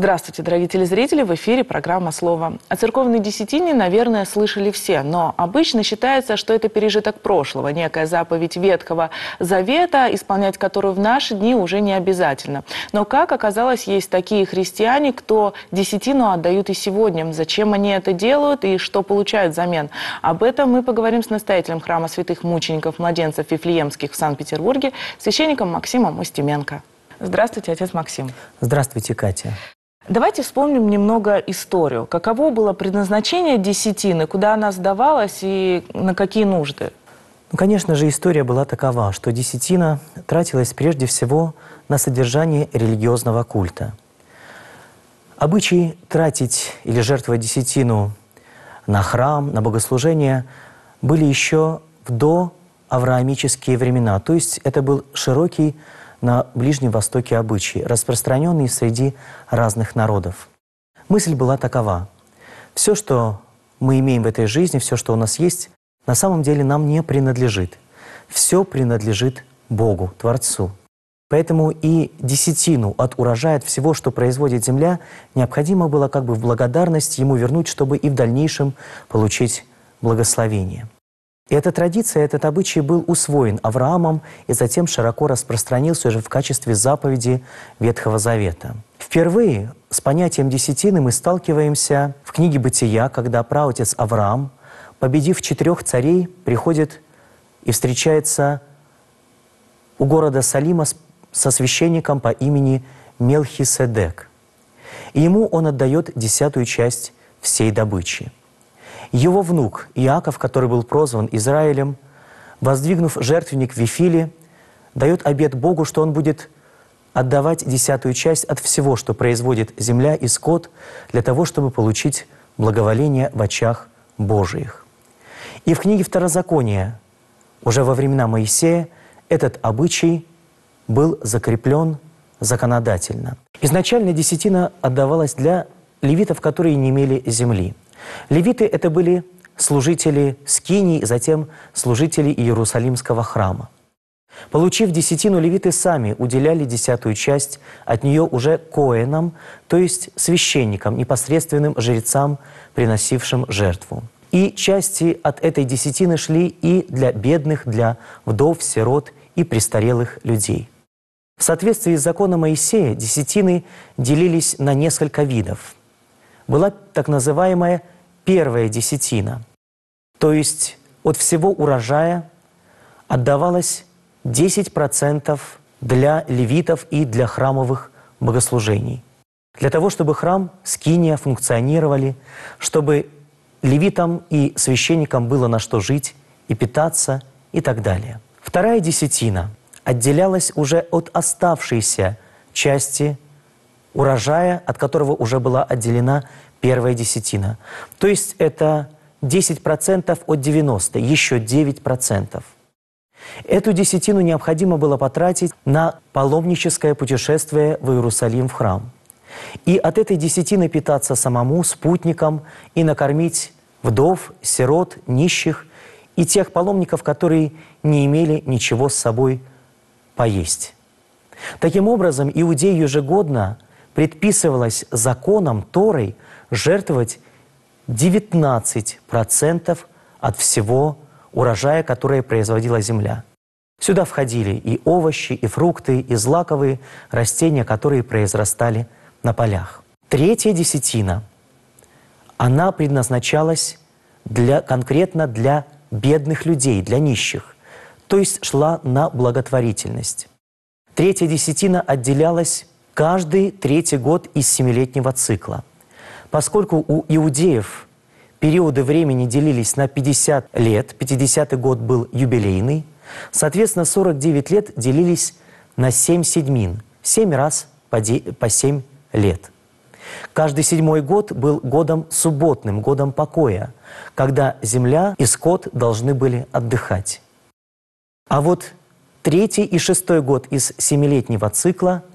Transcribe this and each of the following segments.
Здравствуйте, дорогие телезрители! В эфире программа «Слово». О церковной десятине, наверное, слышали все, но обычно считается, что это пережиток прошлого, некая заповедь Ветхого Завета, исполнять которую в наши дни уже не обязательно. Но, как оказалось, есть такие христиане, кто десятину отдают и сегодня. Зачем они это делают и что получают взамен? Об этом мы поговорим с настоятелем храма святых мучеников, младенцев Вифлеемских в Санкт-Петербурге, священником Максимом Устименко. Здравствуйте, отец Максим. Здравствуйте, Катя. Давайте вспомним немного историю. Каково было предназначение десятины, куда она сдавалась и на какие нужды? Ну, конечно же, история была такова, что десятина тратилась прежде всего на содержание религиозного культа. Обычай тратить или жертвовать десятину на храм, на богослужение были еще в до авраамические времена. То есть это был широкий на Ближнем Востоке обычаи, распространенные среди разных народов. Мысль была такова. Все, что мы имеем в этой жизни, все, что у нас есть, на самом деле нам не принадлежит. Все принадлежит Богу, Творцу. Поэтому и десятину от урожая, от всего, что производит земля, необходимо было как бы в благодарность ему вернуть, чтобы и в дальнейшем получить благословение. И эта традиция, этот обычай был усвоен Авраамом и затем широко распространился уже в качестве заповеди Ветхого Завета. Впервые с понятием десятины мы сталкиваемся в книге «Бытия», когда праотец Авраам, победив четырех царей, приходит и встречается у города Салима со священником по имени Мелхиседек. И ему он отдает десятую часть всей добычи – его внук Иаков, который был прозван Израилем, воздвигнув жертвенник в Вифиле, дает обет Богу, что он будет отдавать десятую часть от всего, что производит земля и скот, для того, чтобы получить благоволение в очах Божиих. И в книге Второзакония, уже во времена Моисея, этот обычай был закреплен законодательно. Изначально десятина отдавалась для левитов, которые не имели земли – Левиты – это были служители Скинии, затем служители Иерусалимского храма. Получив десятину, левиты сами уделяли десятую часть от нее уже коэнам, то есть священникам, непосредственным жрецам, приносившим жертву. И части от этой десятины шли и для бедных, для вдов, сирот и престарелых людей. В соответствии с законом Моисея десятины делились на несколько видов – была так называемая первая десятина, то есть от всего урожая отдавалось 10% для левитов и для храмовых богослужений. Для того, чтобы храм, скиния функционировали, чтобы левитам и священникам было на что жить и питаться и так далее. Вторая десятина отделялась уже от оставшейся части урожая, от которого уже была отделена первая десятина. То есть это 10% от 90, еще 9%. Эту десятину необходимо было потратить на паломническое путешествие в Иерусалим в храм. И от этой десятины питаться самому, спутникам и накормить вдов, сирот, нищих и тех паломников, которые не имели ничего с собой поесть. Таким образом, иудеи ежегодно – предписывалось законом Торой жертвовать 19% от всего урожая, которое производила земля. Сюда входили и овощи, и фрукты, и злаковые растения, которые произрастали на полях. Третья десятина, она предназначалась для, конкретно для бедных людей, для нищих, то есть шла на благотворительность. Третья десятина отделялась каждый третий год из семилетнего цикла. Поскольку у иудеев периоды времени делились на 50 лет, 50-й год был юбилейный, соответственно, 49 лет делились на 7 седьмин, 7 раз по, де, 7 лет. Каждый седьмой год был годом субботным, годом покоя, когда земля и скот должны были отдыхать. А вот третий и шестой год из семилетнего цикла –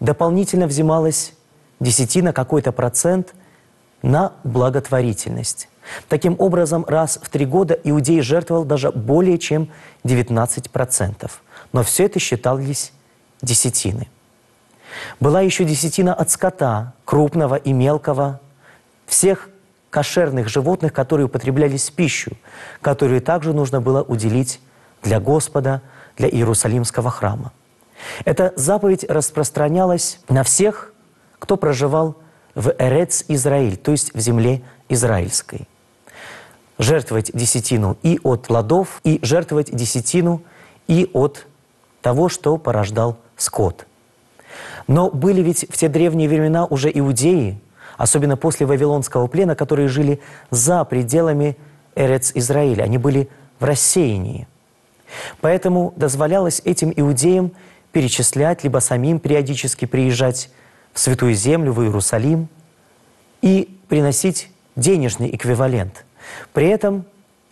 дополнительно взималась десятина какой-то процент на благотворительность. Таким образом, раз в три года иудей жертвовал даже более чем 19%. Но все это считалось десятины. Была еще десятина от скота, крупного и мелкого, всех кошерных животных, которые употреблялись в пищу, которые также нужно было уделить для Господа, для Иерусалимского храма. Эта заповедь распространялась на всех, кто проживал в Эрец Израиль, то есть в земле израильской. Жертвовать десятину и от плодов, и жертвовать десятину и от того, что порождал скот. Но были ведь в те древние времена уже иудеи, особенно после Вавилонского плена, которые жили за пределами Эрец Израиля. Они были в рассеянии. Поэтому дозволялось этим иудеям перечислять, либо самим периодически приезжать в Святую Землю, в Иерусалим и приносить денежный эквивалент. При этом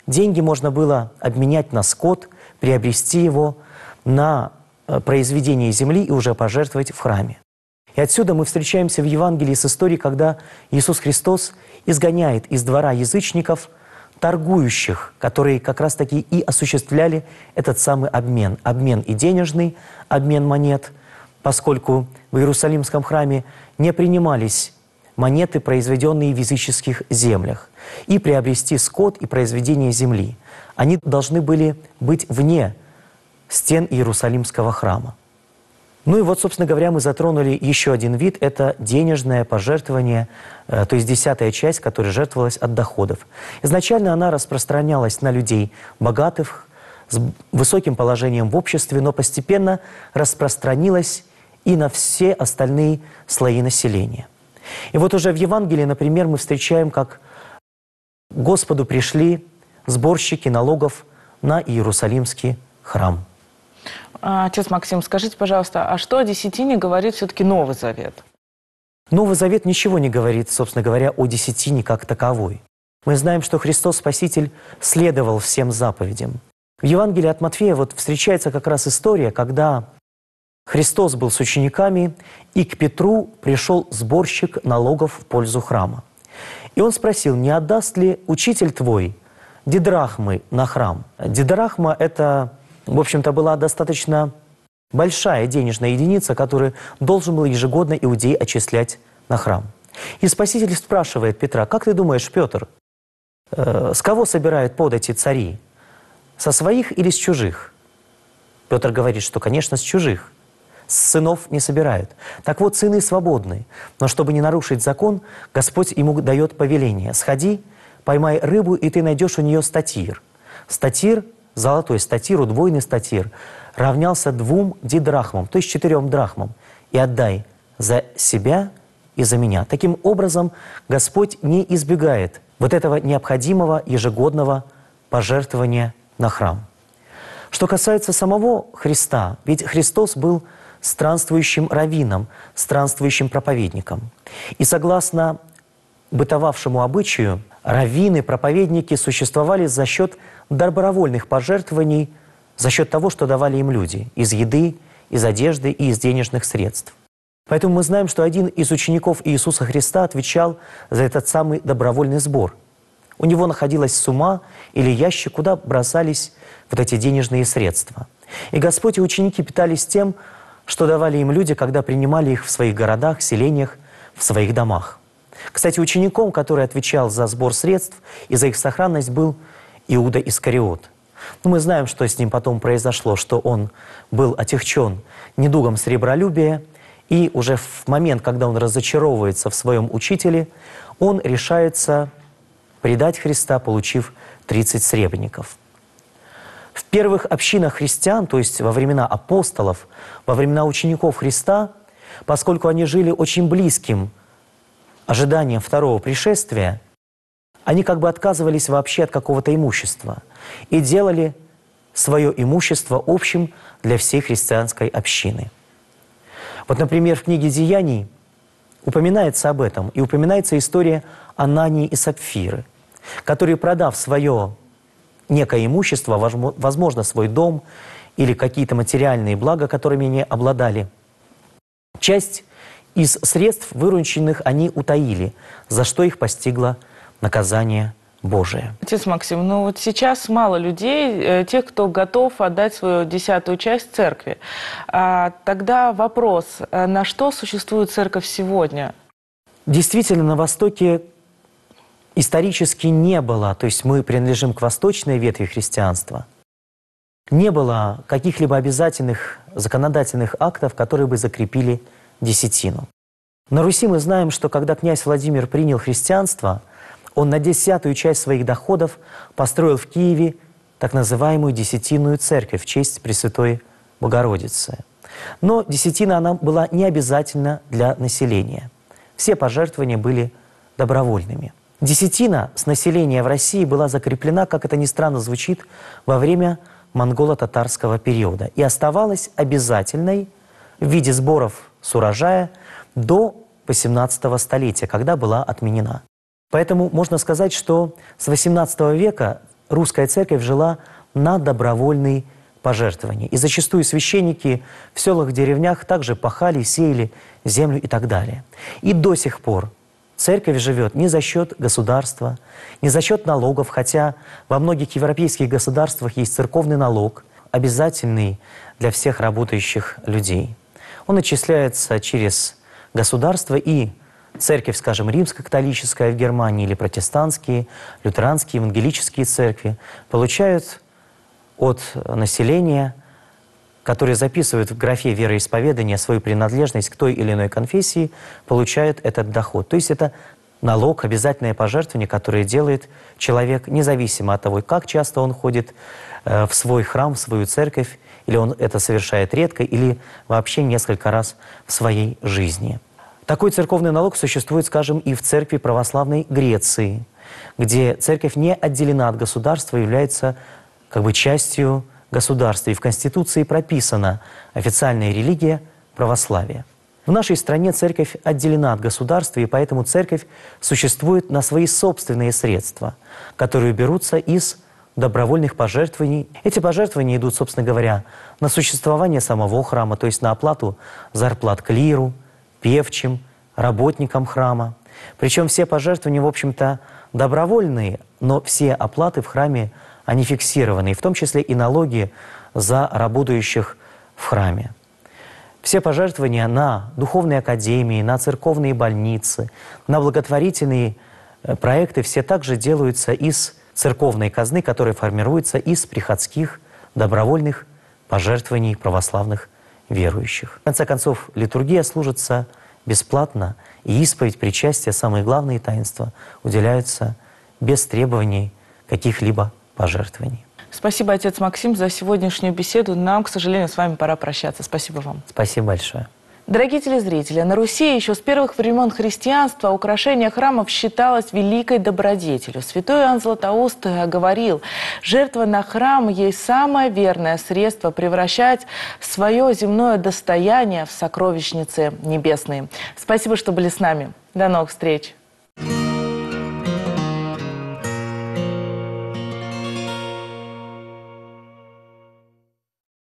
деньги можно было обменять на скот, приобрести его на э, произведение земли и уже пожертвовать в храме. И отсюда мы встречаемся в Евангелии с историей, когда Иисус Христос изгоняет из двора язычников торгующих, которые как раз-таки и осуществляли этот самый обмен. Обмен и денежный, обмен монет, поскольку в Иерусалимском храме не принимались монеты, произведенные в языческих землях, и приобрести скот и произведение земли. Они должны были быть вне стен Иерусалимского храма. Ну и вот, собственно говоря, мы затронули еще один вид – это денежное пожертвование, э, то есть десятая часть, которая жертвовалась от доходов. Изначально она распространялась на людей богатых, с высоким положением в обществе, но постепенно распространилась и на все остальные слои населения. И вот уже в Евангелии, например, мы встречаем, как Господу пришли сборщики налогов на Иерусалимский храм – а, Отец Максим, скажите, пожалуйста, а что о десятине говорит все-таки Новый Завет? Новый Завет ничего не говорит, собственно говоря, о десятине как таковой. Мы знаем, что Христос Спаситель следовал всем заповедям. В Евангелии от Матфея вот встречается как раз история, когда Христос был с учениками, и к Петру пришел сборщик налогов в пользу храма. И он спросил, не отдаст ли учитель твой дидрахмы на храм? Дидрахма – это в общем-то, была достаточно большая денежная единица, которую должен был ежегодно иудей отчислять на храм. И Спаситель спрашивает Петра, как ты думаешь, Петр, э, с кого собирают подати цари? Со своих или с чужих? Петр говорит, что, конечно, с чужих. С сынов не собирают. Так вот, сыны свободны. Но чтобы не нарушить закон, Господь ему дает повеление. Сходи, поймай рыбу, и ты найдешь у нее статир. Статир золотой статир, удвоенный статир, равнялся двум дидрахмам, то есть четырем драхмам. И отдай за себя и за меня. Таким образом, Господь не избегает вот этого необходимого ежегодного пожертвования на храм. Что касается самого Христа, ведь Христос был странствующим раввином, странствующим проповедником. И согласно бытовавшему обычаю, раввины, проповедники существовали за счет добровольных пожертвований за счет того, что давали им люди из еды, из одежды и из денежных средств. Поэтому мы знаем, что один из учеников Иисуса Христа отвечал за этот самый добровольный сбор. У него находилась сумма или ящик, куда бросались вот эти денежные средства. И Господь и ученики питались тем, что давали им люди, когда принимали их в своих городах, селениях, в своих домах. Кстати, учеником, который отвечал за сбор средств и за их сохранность, был Иуда Искариот. Но ну, мы знаем, что с ним потом произошло, что он был отягчен недугом сребролюбия, и уже в момент, когда он разочаровывается в своем учителе, он решается предать Христа, получив 30 сребреников. В первых общинах христиан, то есть во времена апостолов, во времена учеников Христа, поскольку они жили очень близким ожиданием второго пришествия, они как бы отказывались вообще от какого-то имущества и делали свое имущество общим для всей христианской общины. Вот, например, в книге «Деяний» упоминается об этом, и упоминается история Анании и Сапфиры, которые, продав свое некое имущество, возможно, свой дом или какие-то материальные блага, которыми они обладали, часть из средств, вырученных, они утаили, за что их постигла наказание Божие. Отец Максим, ну вот сейчас мало людей, э, тех, кто готов отдать свою десятую часть церкви. А, тогда вопрос, э, на что существует церковь сегодня? Действительно, на Востоке исторически не было, то есть мы принадлежим к восточной ветви христианства, не было каких-либо обязательных законодательных актов, которые бы закрепили десятину. На Руси мы знаем, что когда князь Владимир принял христианство – он на десятую часть своих доходов построил в Киеве так называемую десятинную церковь в честь Пресвятой Богородицы. Но десятина она была не обязательна для населения. Все пожертвования были добровольными. Десятина с населения в России была закреплена, как это ни странно звучит, во время монголо-татарского периода и оставалась обязательной в виде сборов с урожая до 18 столетия, когда была отменена. Поэтому можно сказать, что с XVIII века русская церковь жила на добровольной пожертвований. И зачастую священники в селах, деревнях также пахали, сеяли землю и так далее. И до сих пор церковь живет не за счет государства, не за счет налогов, хотя во многих европейских государствах есть церковный налог, обязательный для всех работающих людей. Он отчисляется через государство и Церковь, скажем, римско-католическая в Германии или протестантские, лютеранские, евангелические церкви получают от населения, которые записывают в графе вероисповедания свою принадлежность к той или иной конфессии, получают этот доход. То есть это налог, обязательное пожертвование, которое делает человек, независимо от того, как часто он ходит э, в свой храм, в свою церковь, или он это совершает редко, или вообще несколько раз в своей жизни. Такой церковный налог существует, скажем, и в церкви православной Греции, где церковь не отделена от государства, а является как бы частью государства. И в Конституции прописана официальная религия – православие. В нашей стране церковь отделена от государства, и поэтому церковь существует на свои собственные средства, которые берутся из добровольных пожертвований. Эти пожертвования идут, собственно говоря, на существование самого храма, то есть на оплату зарплат клиру – певчим, работникам храма. Причем все пожертвования, в общем-то, добровольные, но все оплаты в храме, они фиксированные, в том числе и налоги за работающих в храме. Все пожертвования на духовные академии, на церковные больницы, на благотворительные э, проекты все также делаются из церковной казны, которая формируется из приходских добровольных пожертвований православных верующих. В конце концов, литургия служится бесплатно, и исповедь, причастие, самые главные таинства уделяются без требований каких-либо пожертвований. Спасибо, отец Максим, за сегодняшнюю беседу. Нам, к сожалению, с вами пора прощаться. Спасибо вам. Спасибо большое. Дорогие телезрители, на Руси еще с первых времен христианства украшение храмов считалось великой добродетелью. Святой Иоанн Златоуст говорил, жертва на храм есть самое верное средство превращать свое земное достояние в сокровищницы небесные. Спасибо, что были с нами. До новых встреч!